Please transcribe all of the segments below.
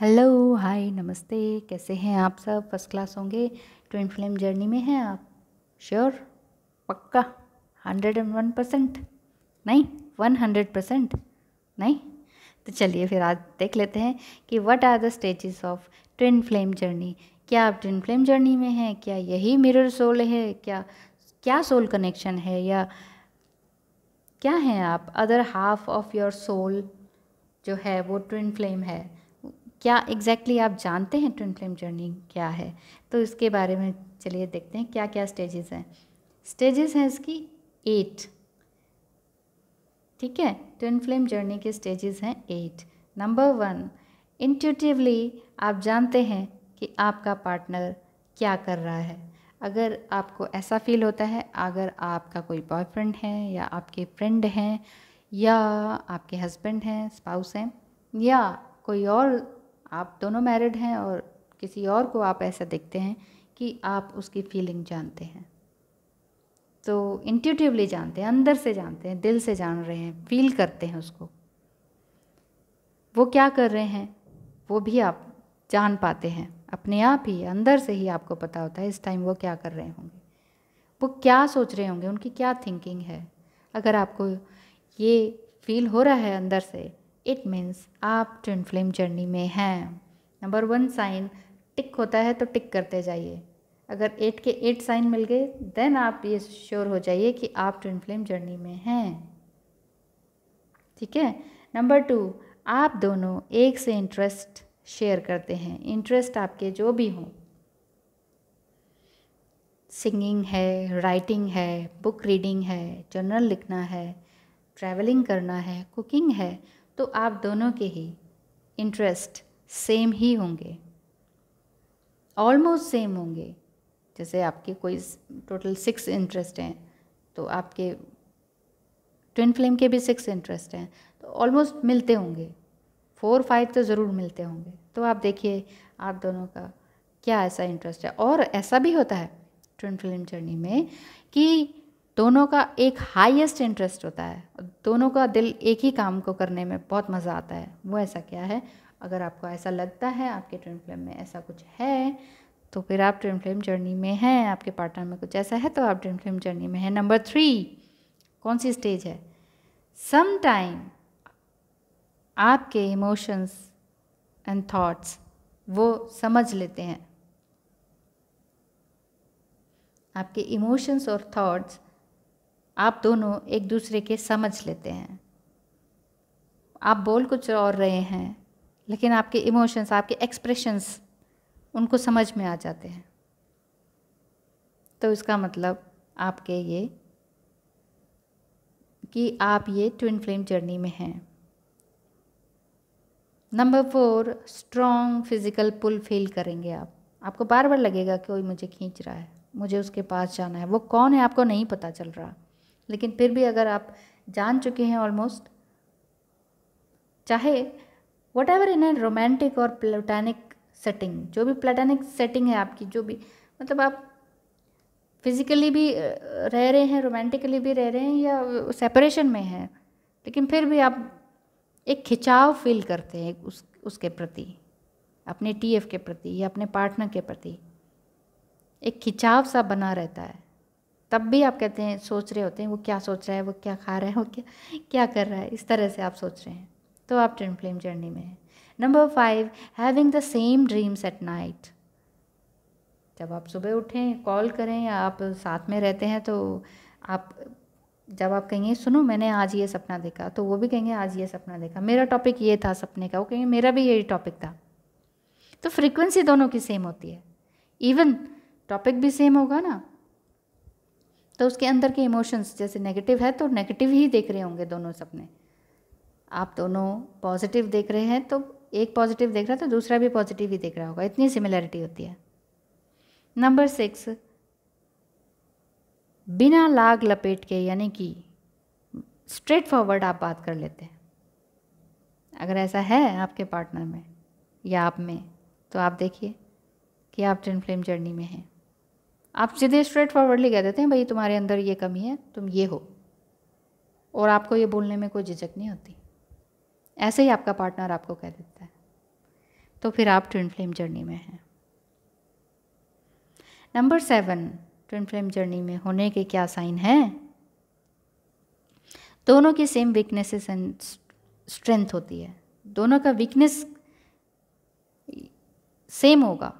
hello hi नमस्ते कैसे हैं आप सब फर्स्ट क्लास होंगे ट्विन फ्लेम जर्नी में हैं आप श्योर पक्का हंड्रेड एंड वन परसेंट नहीं वन हंड्रेड परसेंट नहीं तो चलिए फिर आज देख लेते हैं कि what are the stages of twin flame journey क्या आप ट्विन फ्लेम जर्नी में हैं क्या यही मिरर सोल है क्या क्या सोल कनेक्शन है या क्या हैं आप other half of your soul जो है वो ट्विन फ्लेम है क्या एग्जैक्टली exactly आप जानते हैं ट्विन फ्लेम जर्नी क्या है तो इसके बारे में चलिए देखते हैं क्या क्या स्टेजेस हैं स्टेजेस हैं इसकी एट ठीक है ट्विन फ्लेम जर्नी के स्टेजेस हैं एट नंबर वन इंट्यूटिवली आप जानते हैं कि आपका पार्टनर क्या कर रहा है अगर आपको ऐसा फील होता है अगर आपका कोई बॉयफ्रेंड है या आपके फ्रेंड हैं या आपके हस्बैंड हैं स्पाउस हैं या कोई और आप दोनों मैरिड हैं और किसी और को आप ऐसा देखते हैं कि आप उसकी फीलिंग जानते हैं तो इंट्यूटिवली जानते हैं अंदर से जानते हैं दिल से जान रहे हैं फील करते हैं उसको वो क्या कर रहे हैं वो भी आप जान पाते हैं अपने आप ही अंदर से ही आपको पता होता है इस टाइम वो क्या कर रहे होंगे वो क्या सोच रहे होंगे उनकी क्या थिंकिंग है अगर आपको ये फील हो रहा है अंदर से इट मीन्स आप ट्विन फ्लेम जर्नी में हैं नंबर वन साइन टिक होता है तो टिक करते जाइए अगर एट के एट साइन मिल गए देन आप ये श्योर हो जाइए कि आप ट्विन फ्लेम जर्नी में हैं ठीक है नंबर टू आप दोनों एक से इंटरेस्ट शेयर करते हैं इंटरेस्ट आपके जो भी हों सिंगिंग है राइटिंग है बुक रीडिंग है जर्नल लिखना है ट्रैवलिंग करना है कुकिंग है तो आप दोनों के ही इंटरेस्ट सेम ही होंगे ऑलमोस्ट सेम होंगे जैसे आपके कोई टोटल सिक्स इंटरेस्ट हैं तो आपके ट्विन फ्लेम के भी सिक्स इंटरेस्ट हैं तो ऑलमोस्ट मिलते होंगे फोर फाइव तो ज़रूर मिलते होंगे तो आप देखिए आप दोनों का क्या ऐसा इंटरेस्ट है और ऐसा भी होता है ट्विन फिल्म जर्नी में कि दोनों का एक हाईएस्ट इंटरेस्ट होता है दोनों का दिल एक ही काम को करने में बहुत मज़ा आता है वो ऐसा क्या है अगर आपको ऐसा लगता है आपके ड्रीम फ्लेम में ऐसा कुछ है तो फिर आप ड्रीम फ्लेम जर्नी में हैं आपके पार्टनर में कुछ ऐसा है तो आप ड्रीम फ्लेम जर्नी में हैं नंबर थ्री कौन सी स्टेज है समटाइम आपके इमोशंस एंड थॉट्स वो समझ लेते हैं आपके इमोशंस और थॉट्स आप दोनों एक दूसरे के समझ लेते हैं आप बोल कुछ और रहे हैं लेकिन आपके इमोशंस आपके एक्सप्रेशंस उनको समझ में आ जाते हैं तो इसका मतलब आपके ये कि आप ये ट्विन फ्लेम जर्नी में हैं number four strong physical pull feel करेंगे आप आपको बार बार लगेगा कि कोई मुझे खींच रहा है मुझे उसके पास जाना है वो कौन है आपको नहीं पता चल रहा लेकिन फिर भी अगर आप जान चुके हैं ऑलमोस्ट चाहे whatever in an romantic और प्लेटैनिक सेटिंग जो भी प्लेटैनिक सेटिंग है आपकी जो भी मतलब आप फिज़िकली भी रह रहे हैं रोमांटिकली भी रह रहे हैं या सेपरेशन में हैं लेकिन फिर भी आप एक खिंचाव फील करते हैं उस उसके प्रति अपने टीएफ के प्रति या अपने पार्टनर के प्रति एक खिंचाव सा बना रहता है तब भी आप कहते हैं सोच रहे होते हैं वो क्या सोच रहा है वो क्या खा रहा है वो क्या क्या कर रहा है इस तरह से आप सोच रहे हैं तो आप ट्रेन फ्लेम जर्नी में हैं number five having the same dreams at night जब आप सुबह उठें कॉल करें या आप साथ में रहते हैं तो आप जब आप कहेंगे सुनो मैंने आज ये सपना देखा तो वो भी कहेंगे आज ये सपना देखा मेरा टॉपिक ये था सपने का वो कहेंगे मेरा भी यही टॉपिक था तो फ्रीक्वेंसी दोनों की सेम होती है इवन टॉपिक भी सेम होगा ना तो उसके अंदर के इमोशंस जैसे नेगेटिव है तो नेगेटिव ही देख रहे होंगे दोनों सपने आप दोनों पॉजिटिव देख रहे हैं तो एक पॉजिटिव देख रहा है तो दूसरा भी पॉजिटिव ही देख रहा होगा इतनी सिमिलैरिटी होती है नंबर सिक्स बिना लाग लपेट के यानी कि स्ट्रेट फॉरवर्ड आप बात कर लेते हैं अगर ऐसा है आपके पार्टनर में या आप में तो आप देखिए कि आप ट्विन फ्लेम जर्नी में हैं आप सीधे स्ट्रेट फॉरवर्डली कह देते हैं भाई तुम्हारे अंदर ये कमी है तुम ये हो और आपको ये बोलने में कोई झिझक नहीं होती ऐसे ही आपका पार्टनर आपको कह देता है तो फिर आप ट्विन फ्लेम जर्नी में हैं number seven twin flame journey में होने के क्या साइन हैं दोनों की सेम वीकनेसेस एंड स्ट्रेंथ होती है दोनों का वीकनेस सेम होगा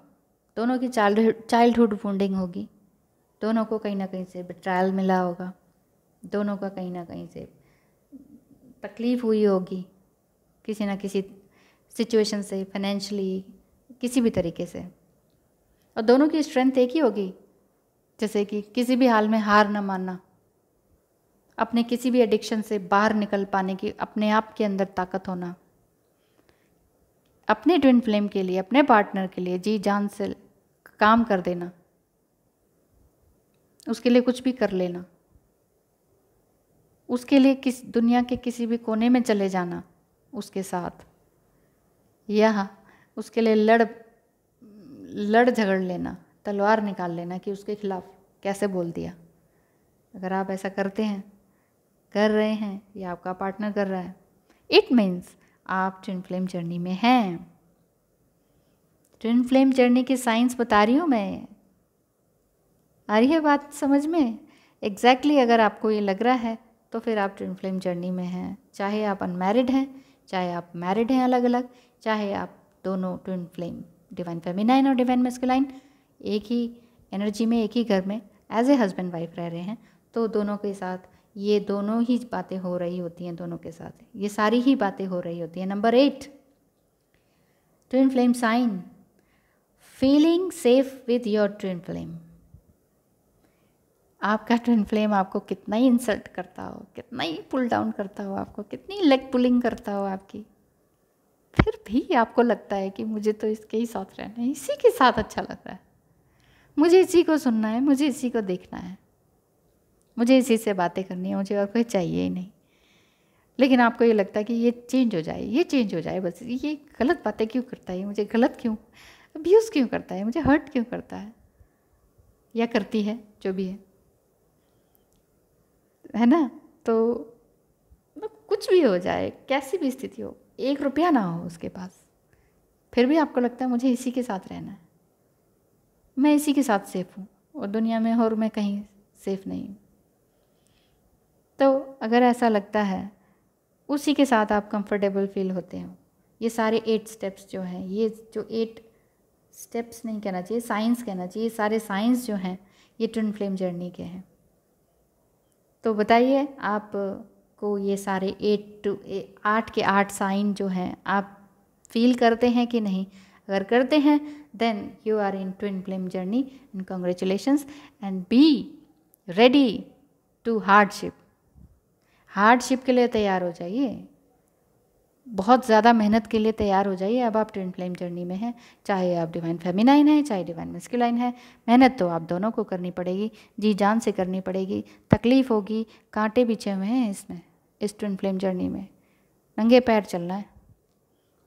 दोनों की चाइल्ड चाइल्डहुड बॉन्डिंग होगी दोनों को कहीं ना कहीं से ट्रायल मिला होगा दोनों का कहीं ना कहीं से तकलीफ़ हुई होगी किसी ना किसी सिचुएशन से फाइनेंशली किसी भी तरीके से और दोनों की स्ट्रेंथ एक ही होगी जैसे कि किसी भी हाल में हार ना मानना अपने किसी भी एडिक्शन से बाहर निकल पाने की अपने आप के अंदर ताकत होना अपने ट्विन फ्लेम के लिए अपने पार्टनर के लिए जी जान से काम कर देना उसके लिए कुछ भी कर लेना उसके लिए किस दुनिया के किसी भी कोने में चले जाना उसके साथ यह उसके लिए लड़ लड़ झगड़ लेना तलवार निकाल लेना कि उसके खिलाफ कैसे बोल दिया अगर आप ऐसा करते हैं कर रहे हैं या आपका पार्टनर कर रहा है इट मीन्स आप ट्विन फ्लेम जर्नी में हैं ट्विन फ्लेम जर्नी के साइंस बता रही हूँ मैं आ रही है बात समझ में एग्जैक्टली exactly अगर आपको ये लग रहा है तो फिर आप ट्विन फ्लेम जर्नी में हैं चाहे आप अनमैरिड हैं चाहे आप मैरिड हैं अलग अलग चाहे आप दोनों ट्विन फ्लेम डिवाइन फेमिनाइन और डिवाइन मेस्कुलाइन एक ही एनर्जी में एक ही घर में एज ए हस्बैंड वाइफ रह रहे हैं तो दोनों के साथ ये दोनों ही बातें हो रही होती हैं दोनों के साथ ये सारी ही बातें हो रही होती हैं number eight twin flame sign feeling safe with your twin flame आपका ट्विन फ्लेम आपको कितना ही इंसल्ट करता हो कितना ही पुल डाउन करता हो आपको कितनी लेग पुलिंग करता हो आपकी फिर भी आपको लगता है कि मुझे तो इसके ही साथ रहना है इसी के साथ अच्छा लग रहा है मुझे इसी को सुनना है मुझे इसी को देखना है मुझे इसी से बातें करनी है मुझे और कोई चाहिए ही नहीं लेकिन आपको ये लगता है कि ये चेंज हो जाए ये चेंज हो जाए बस ये गलत बातें क्यों करता है मुझे गलत क्यों अब्यूज़ क्यों करता है मुझे हर्ट क्यों करता है या करती है जो भी है है ना तो मतलब कुछ भी हो जाए कैसी भी स्थिति हो एक रुपया ना हो उसके पास फिर भी आपको लगता है मुझे इसी के साथ रहना है मैं इसी के साथ सेफ़ हूँ और दुनिया में और मैं कहीं सेफ़ नहीं हूँ तो अगर ऐसा लगता है उसी के साथ आप कंफर्टेबल फील होते हो ये सारे एट स्टेप्स जो हैं ये जो एट स्टेप्स नहीं कहना चाहिए साइंस कहना चाहिए सारे साइंस जो हैं ये ट्विन फ्लेम जर्नी के हैं तो बताइए आप को ये सारे एट टू आठ के आठ साइन जो हैं आप फील करते हैं कि नहीं अगर करते हैं then you are in twin flame journey and congratulations and be ready to hardship hardship के लिए तैयार हो जाइए बहुत ज़्यादा मेहनत के लिए तैयार हो जाइए अब आप ट्विन फ्लेम जर्नी में हैं चाहे आप डिवाइन फेमिनाइन हैं चाहे डिवाइन मस्किलाइन है मेहनत तो आप दोनों को करनी पड़ेगी जी जान से करनी पड़ेगी तकलीफ़ होगी कांटे बिछे हुए हैं इसमें इस ट्विन फ्लेम जर्नी में नंगे पैर चलना है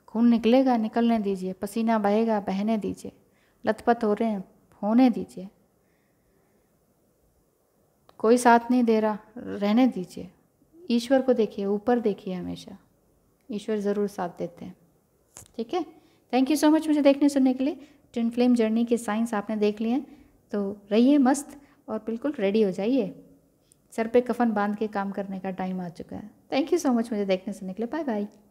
खून निकलेगा निकलने दीजिए पसीना बहेगा बहने दीजिए लथपथ हो रहे हैं होने दीजिए कोई साथ नहीं दे रहा रहने दीजिए ईश्वर को देखिए ऊपर देखिए हमेशा ईश्वर ज़रूर साथ देते हैं ठीक है थैंक यू सो मच मुझे देखने सुनने के लिए ट्विन फ्लेम जर्नी के साइंस आपने देख लिए तो रहिए मस्त और बिल्कुल रेडी हो जाइए सर पे कफन बांध के काम करने का टाइम आ चुका है थैंक यू सो मच मुझे देखने सुनने के लिए बाय बाय